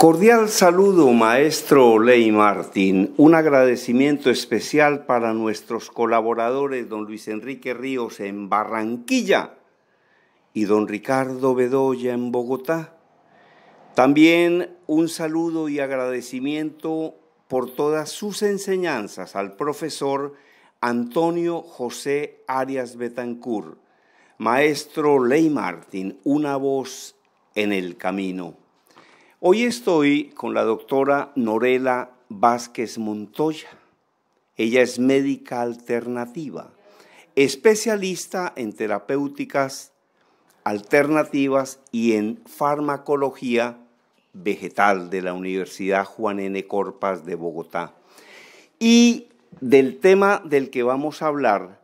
Cordial saludo, maestro Ley Martín. Un agradecimiento especial para nuestros colaboradores, don Luis Enrique Ríos en Barranquilla y don Ricardo Bedoya en Bogotá. También un saludo y agradecimiento por todas sus enseñanzas al profesor Antonio José Arias Betancourt. Maestro Ley Martín, una voz en el camino. Hoy estoy con la doctora Norela Vázquez Montoya. Ella es médica alternativa, especialista en terapéuticas alternativas y en farmacología vegetal de la Universidad Juan N. Corpas de Bogotá. Y del tema del que vamos a hablar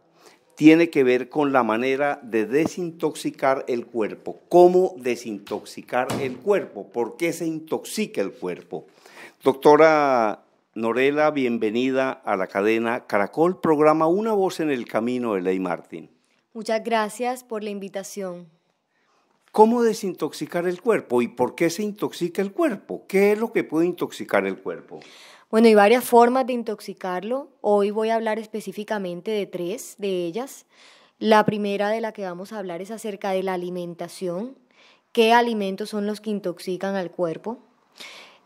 tiene que ver con la manera de desintoxicar el cuerpo. ¿Cómo desintoxicar el cuerpo? ¿Por qué se intoxica el cuerpo? Doctora Norela, bienvenida a la cadena Caracol, programa Una voz en el camino de Ley Martín. Muchas gracias por la invitación. ¿Cómo desintoxicar el cuerpo y por qué se intoxica el cuerpo? ¿Qué es lo que puede intoxicar el cuerpo? Bueno, hay varias formas de intoxicarlo. Hoy voy a hablar específicamente de tres de ellas. La primera de la que vamos a hablar es acerca de la alimentación. ¿Qué alimentos son los que intoxican al cuerpo?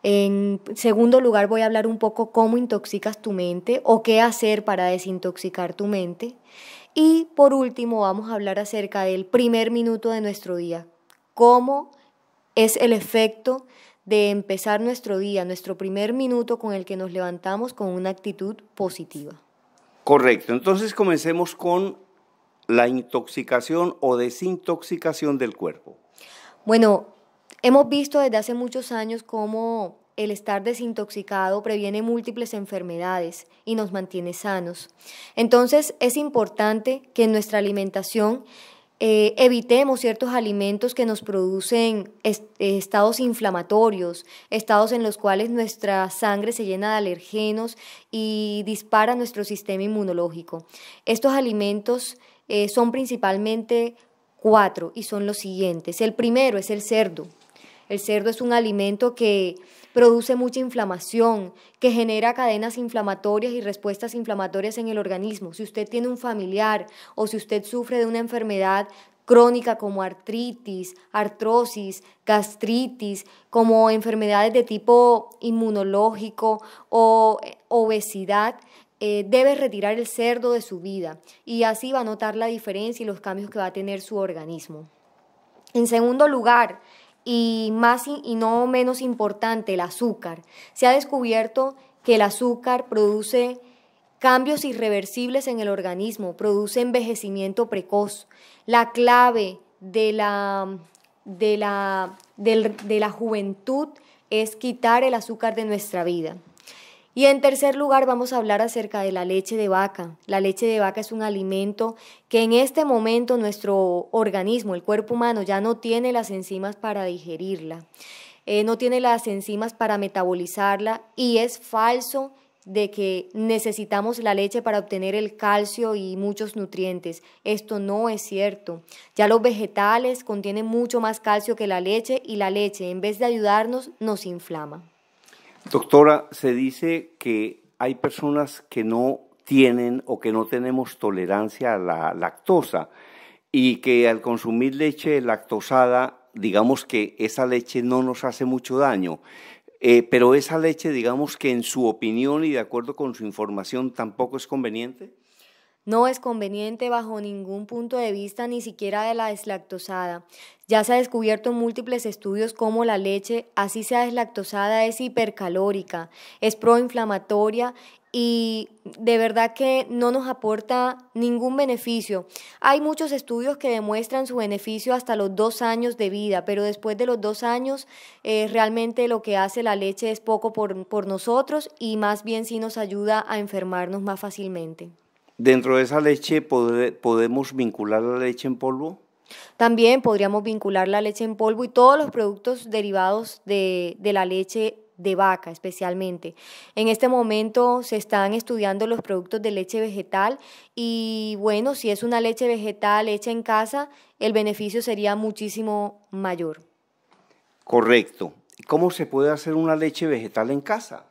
En segundo lugar, voy a hablar un poco cómo intoxicas tu mente o qué hacer para desintoxicar tu mente. Y por último, vamos a hablar acerca del primer minuto de nuestro día. ¿Cómo es el efecto de empezar nuestro día, nuestro primer minuto con el que nos levantamos con una actitud positiva. Correcto, entonces comencemos con la intoxicación o desintoxicación del cuerpo. Bueno, hemos visto desde hace muchos años cómo el estar desintoxicado previene múltiples enfermedades y nos mantiene sanos. Entonces es importante que nuestra alimentación eh, evitemos ciertos alimentos que nos producen estados inflamatorios, estados en los cuales nuestra sangre se llena de alergenos y dispara nuestro sistema inmunológico. Estos alimentos eh, son principalmente cuatro y son los siguientes. El primero es el cerdo. El cerdo es un alimento que produce mucha inflamación, que genera cadenas inflamatorias y respuestas inflamatorias en el organismo. Si usted tiene un familiar o si usted sufre de una enfermedad crónica como artritis, artrosis, gastritis, como enfermedades de tipo inmunológico o eh, obesidad, eh, debe retirar el cerdo de su vida y así va a notar la diferencia y los cambios que va a tener su organismo. En segundo lugar, y, más, y no menos importante, el azúcar. Se ha descubierto que el azúcar produce cambios irreversibles en el organismo, produce envejecimiento precoz. La clave de la, de la, de la juventud es quitar el azúcar de nuestra vida. Y en tercer lugar vamos a hablar acerca de la leche de vaca. La leche de vaca es un alimento que en este momento nuestro organismo, el cuerpo humano, ya no tiene las enzimas para digerirla, eh, no tiene las enzimas para metabolizarla y es falso de que necesitamos la leche para obtener el calcio y muchos nutrientes. Esto no es cierto. Ya los vegetales contienen mucho más calcio que la leche y la leche, en vez de ayudarnos, nos inflama. Doctora, se dice que hay personas que no tienen o que no tenemos tolerancia a la lactosa y que al consumir leche lactosada, digamos que esa leche no nos hace mucho daño. Eh, pero esa leche, digamos que en su opinión y de acuerdo con su información, tampoco es conveniente. No es conveniente bajo ningún punto de vista, ni siquiera de la deslactosada. Ya se ha descubierto en múltiples estudios cómo la leche, así sea deslactosada, es hipercalórica, es proinflamatoria y de verdad que no nos aporta ningún beneficio. Hay muchos estudios que demuestran su beneficio hasta los dos años de vida, pero después de los dos años eh, realmente lo que hace la leche es poco por, por nosotros y más bien sí nos ayuda a enfermarnos más fácilmente. ¿Dentro de esa leche podemos vincular la leche en polvo? También podríamos vincular la leche en polvo y todos los productos derivados de, de la leche de vaca especialmente. En este momento se están estudiando los productos de leche vegetal y bueno, si es una leche vegetal hecha en casa, el beneficio sería muchísimo mayor. Correcto. ¿Cómo se puede hacer una leche vegetal en casa?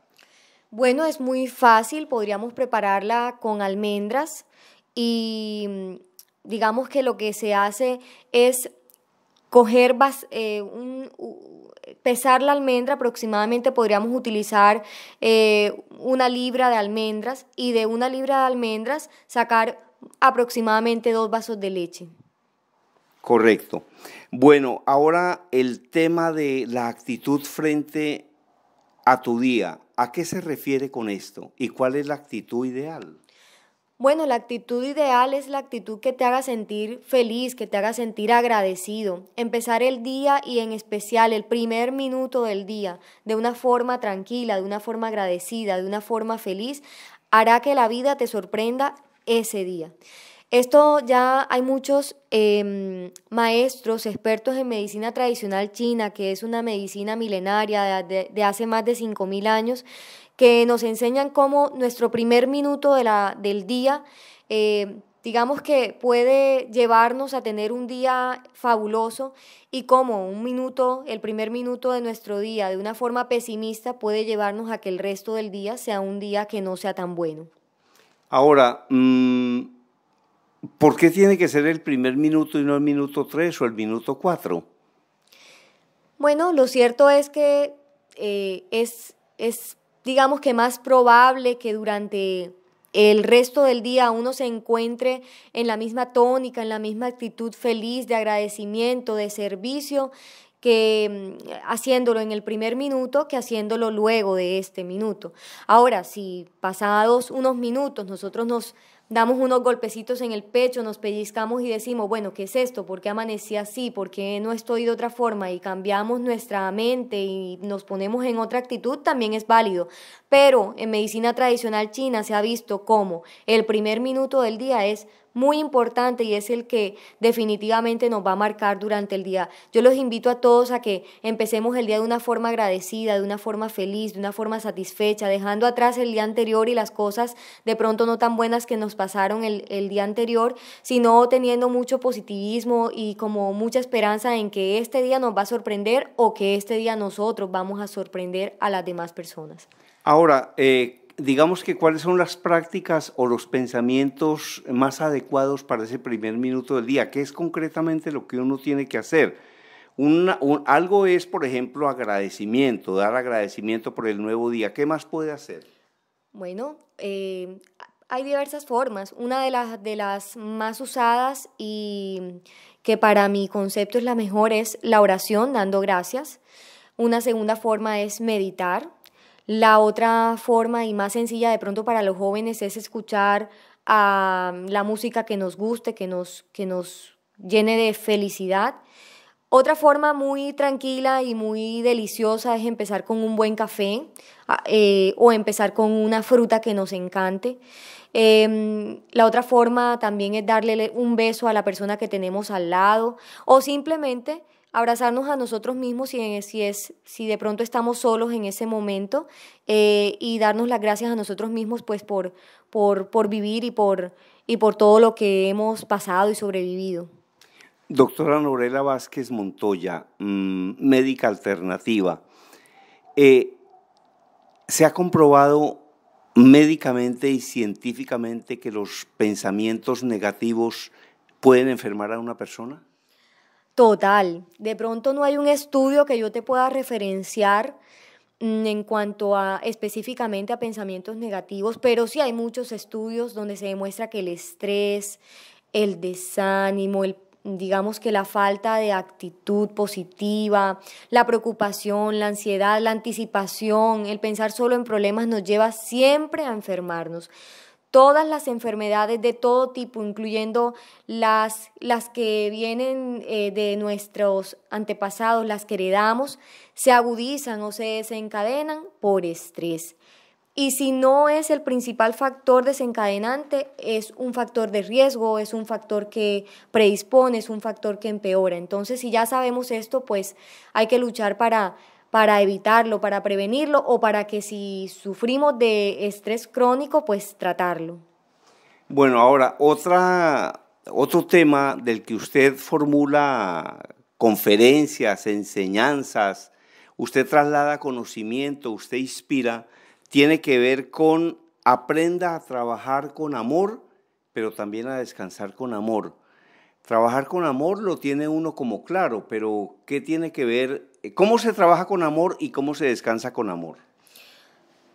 Bueno, es muy fácil, podríamos prepararla con almendras y mm, digamos que lo que se hace es coger, eh, pesar la almendra, aproximadamente podríamos utilizar eh, una libra de almendras y de una libra de almendras sacar aproximadamente dos vasos de leche. Correcto. Bueno, ahora el tema de la actitud frente a tu día. ¿A qué se refiere con esto y cuál es la actitud ideal? Bueno, la actitud ideal es la actitud que te haga sentir feliz, que te haga sentir agradecido. Empezar el día y en especial el primer minuto del día de una forma tranquila, de una forma agradecida, de una forma feliz, hará que la vida te sorprenda ese día. Esto ya hay muchos em, maestros, expertos en medicina tradicional china, que es una medicina milenaria de, hace más de 5.000 años, que nos enseñan cómo nuestro primer minuto de la, del día, eh, digamos que puede llevarnos a tener un día fabuloso y cómo un minuto, el primer minuto de nuestro día, de una forma pesimista, puede llevarnos a que el resto del día sea un día que no sea tan bueno. Ahora, mm, ¿Por qué tiene que ser el primer minuto y no el minuto 3 o el minuto 4? Bueno, lo cierto es que eh, es, es, digamos que más probable que durante el resto del día uno se encuentre en la misma tónica, en la misma actitud feliz de agradecimiento, de servicio, que mm, haciéndolo en el primer minuto que haciéndolo luego de este minuto. Ahora, si pasados unos minutos nosotros nos damos unos golpecitos en el pecho, nos pellizcamos y decimos, bueno, ¿qué es esto? ¿Por qué amanecí así? ¿Por qué no estoy de otra forma? Y cambiamos nuestra mente y nos ponemos en otra actitud, también es válido. Pero en medicina tradicional china se ha visto como el primer minuto del día es muy importante y es el que definitivamente nos va a marcar durante el día. Yo los invito a todos a que empecemos el día de una forma agradecida, de una forma feliz, de una forma satisfecha, dejando atrás el día anterior y las cosas de pronto no tan buenas que nos pasaron el, día anterior, sino teniendo mucho positivismo y como mucha esperanza en que este día nos va a sorprender o que este día nosotros vamos a sorprender a las demás personas. Ahora, eh, digamos que cuáles son las prácticas o los pensamientos más adecuados para ese primer minuto del día, qué es concretamente lo que uno tiene que hacer. algo es, por ejemplo, agradecimiento, dar agradecimiento por el nuevo día. ¿Qué más puede hacer? Bueno, eh, hay diversas formas. Una de las, de las más usadas y que para mi concepto es la mejor es la oración, dando gracias. Una segunda forma es meditar, la otra forma y más sencilla de pronto para los jóvenes es escuchar a mm, la música que nos guste, que nos, llene de felicidad. Otra forma muy tranquila y muy deliciosa es empezar con un buen café ah, eh, o empezar con una fruta que nos encante. Em, la otra forma también es darle un beso a la persona que tenemos al lado o simplemente abrazarnos a nosotros mismos si, si, es, si de pronto estamos solos en ese momento eh, y darnos las gracias a nosotros mismos pues por, por, por vivir y por, y por todo lo que hemos pasado y sobrevivido. Doctora Norela Vázquez Montoya, mm, médica alternativa, eh, se ha comprobado médicamente y científicamente que los pensamientos negativos pueden enfermar a una persona? Total, de pronto no hay un estudio que yo te pueda referenciar mm, en cuanto a específicamente a pensamientos negativos, pero sí hay muchos estudios donde se demuestra que el estrés, el desánimo, el digamos que la falta de actitud positiva, la preocupación, la ansiedad, la anticipación, el pensar solo en problemas nos lleva siempre a enfermarnos todas las enfermedades de todo tipo, incluyendo las, las que vienen eh, de nuestros antepasados, las que heredamos, se agudizan o se desencadenan por estrés. Y si no es el principal factor desencadenante, es un factor de riesgo, es un factor que predispone, es un factor que empeora. Entonces, si ya sabemos esto, pues hay que luchar para para evitarlo, para prevenirlo o para que si sufrimos de estrés crónico, pues tratarlo. Bueno, ahora, otra, otro tema del que usted formula conferencias, enseñanzas, usted traslada conocimiento, usted inspira, tiene que ver con aprenda a trabajar con amor, pero también a descansar con amor. Trabajar con amor lo tiene uno como claro, pero ¿qué tiene que ver ¿Cómo se trabaja con amor y cómo se descansa con amor?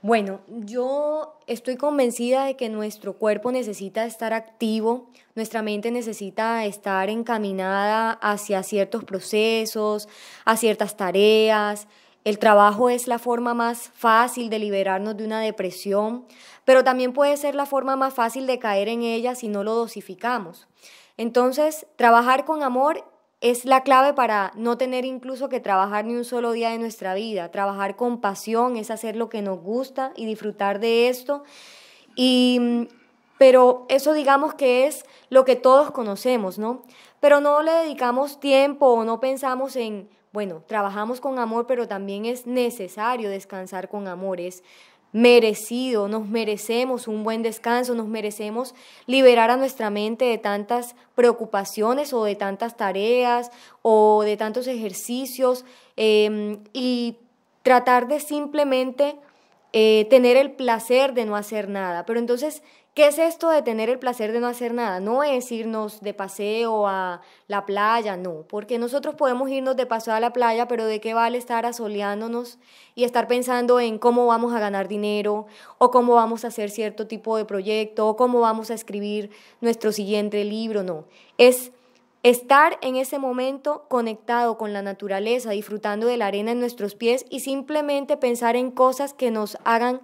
Bueno, yo estoy convencida de que nuestro cuerpo necesita estar activo, nuestra mente necesita estar encaminada hacia ciertos procesos, a ciertas tareas. El trabajo es la forma más fácil de liberarnos de una depresión, pero también puede ser la forma más fácil de caer en ella si no lo dosificamos. Entonces, trabajar con amor es la clave para no tener incluso que trabajar ni un solo día de nuestra vida. Trabajar con pasión es hacer lo que nos gusta y disfrutar de esto. Y, pero eso digamos que es lo que todos conocemos, ¿no? Pero no le dedicamos tiempo o no pensamos en, bueno, trabajamos con amor, pero también es necesario descansar con amor merecido, nos merecemos un buen descanso, nos merecemos liberar a nuestra mente de tantas preocupaciones o de tantas tareas o de tantos ejercicios em, y tratar de simplemente eh, tener el placer de no hacer nada. Pero entonces, ¿Qué es esto de tener el placer de no hacer nada? No es irnos de paseo a la playa, no, porque nosotros podemos irnos de paseo a la playa, pero ¿de qué vale estar asoleándonos y estar pensando en cómo vamos a ganar dinero o cómo vamos a hacer cierto tipo de proyecto o cómo vamos a escribir nuestro siguiente libro? No, es estar en ese momento conectado con la naturaleza, disfrutando de la arena en nuestros pies y simplemente pensar en cosas que nos hagan...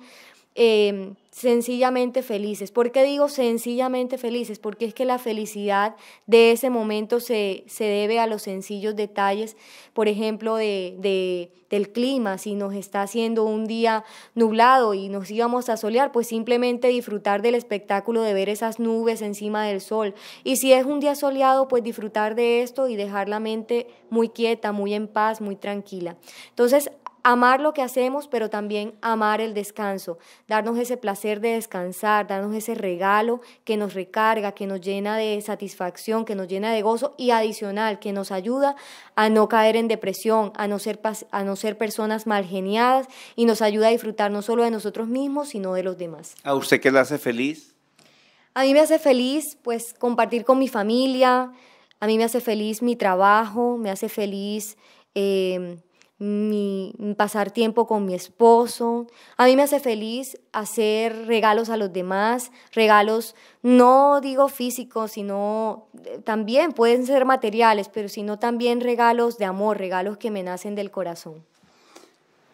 Eh, sencillamente felices. ¿Por qué digo sencillamente felices? Porque es que la felicidad de ese momento se, se debe a los sencillos detalles, por ejemplo, de, del clima, si nos está haciendo un día nublado y nos íbamos a solear, pues simplemente disfrutar del espectáculo de ver esas nubes encima del sol. Y si es un día soleado, pues disfrutar de esto y dejar la mente muy quieta, muy en paz, muy tranquila. Entonces, amar lo que hacemos, pero también amar el descanso, darnos ese placer de descansar, darnos ese regalo que nos recarga, que nos llena de satisfacción, que nos llena de gozo y adicional, que nos ayuda a no caer en depresión, a no ser, a no ser personas mal geniadas y nos ayuda a disfrutar no solo de nosotros mismos, sino de los demás. ¿A usted qué le hace feliz? A mí me hace feliz pues compartir con mi familia, a mí me hace feliz mi trabajo, me hace feliz... Eh, mi, pasar tiempo con mi esposo. A mí me hace feliz hacer regalos a los demás, regalos no digo físicos, sino eh, también pueden ser materiales, pero sino también regalos de amor, regalos que me nacen del corazón.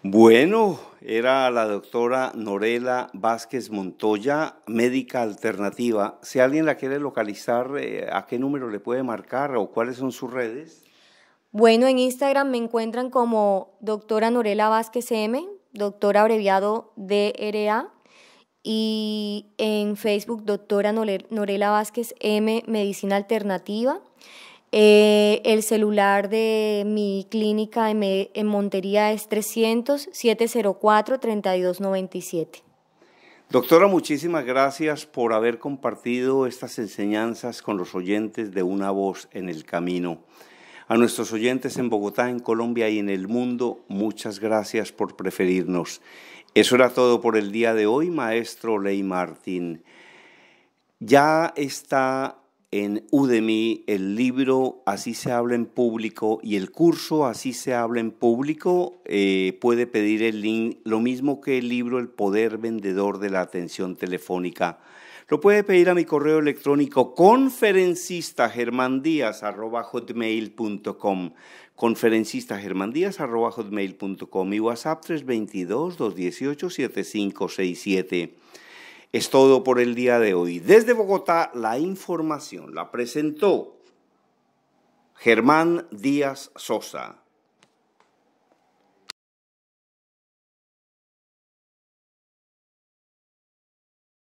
Bueno, era la doctora Norela Vázquez Montoya, médica alternativa. Si alguien la quiere localizar, eh, ¿a qué número le puede marcar o cuáles son sus redes? Bueno, en Instagram me encuentran como doctora Norela Vázquez M, doctora abreviado DRA, y en Facebook doctora Norela Vázquez M, Medicina Alternativa. Eh, el celular de mi clínica en, en Montería es 300-704-3297. Doctora, muchísimas gracias por haber compartido estas enseñanzas con los oyentes de Una Voz en el Camino. A nuestros oyentes en Bogotá, en Colombia y en el mundo, muchas gracias por preferirnos. Eso era todo por el día de hoy, maestro Ley Martín. Ya está en Udemy el libro Así se habla en público y el curso Así se habla en público. Eh, puede pedir el link, lo mismo que el libro El poder vendedor de la atención telefónica. Lo puede pedir a mi correo electrónico conferencista conferencistagermandías.com y WhatsApp 322-218-7567. Es todo por el día de hoy. Desde Bogotá, la información la presentó Germán Díaz Sosa.